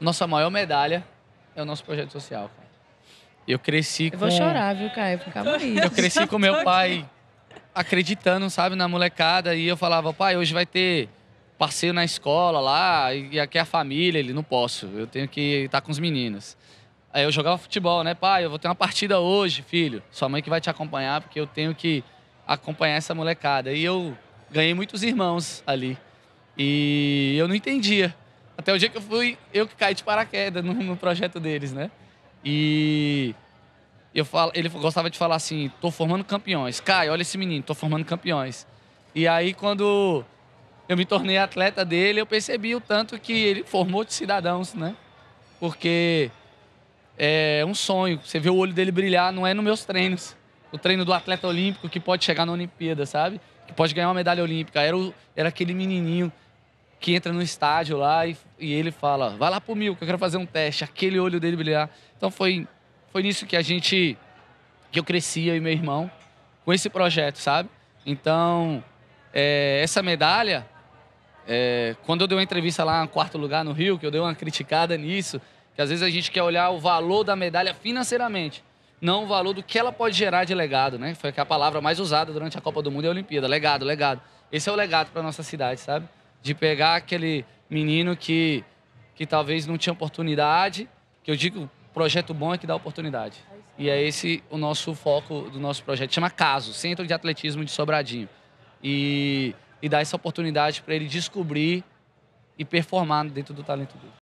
nossa maior medalha é o nosso projeto social, cara. Eu cresci com... Eu vou chorar, viu, Caio? Ficar bonito. Eu cresci com meu pai acreditando, sabe, na molecada. E eu falava, pai, hoje vai ter passeio na escola lá, e aqui é a família, ele não posso, eu tenho que estar com os meninos. Aí eu jogava futebol, né? Pai, eu vou ter uma partida hoje, filho. Sua mãe que vai te acompanhar, porque eu tenho que acompanhar essa molecada. E eu ganhei muitos irmãos ali. E eu não entendia. Até o dia que eu fui, eu que caí de paraquedas no, no projeto deles, né? E eu falo, ele gostava de falar assim: tô formando campeões. cai, olha esse menino, tô formando campeões. E aí, quando eu me tornei atleta dele, eu percebi o tanto que ele formou de cidadãos, né? Porque é um sonho. Você vê o olho dele brilhar, não é nos meus treinos. O treino do atleta olímpico que pode chegar na Olimpíada, sabe? Que pode ganhar uma medalha olímpica. Era, o, era aquele menininho que entra no estádio lá e, e ele fala: vai lá pro Mil, que eu quero fazer um teste, aquele olho dele brilhar. Então foi, foi nisso que a gente. que eu crescia e meu irmão com esse projeto, sabe? Então, é, essa medalha, é, quando eu dei uma entrevista lá em quarto lugar no Rio, que eu dei uma criticada nisso, que às vezes a gente quer olhar o valor da medalha financeiramente, não o valor do que ela pode gerar de legado, né? Foi a palavra mais usada durante a Copa do Mundo e a Olimpíada, legado, legado. Esse é o legado para nossa cidade, sabe? de pegar aquele menino que, que talvez não tinha oportunidade, que eu digo, projeto bom é que dá oportunidade. E é esse o nosso foco do nosso projeto. Chama CASO, Centro de Atletismo de Sobradinho. E, e dar essa oportunidade para ele descobrir e performar dentro do talento dele.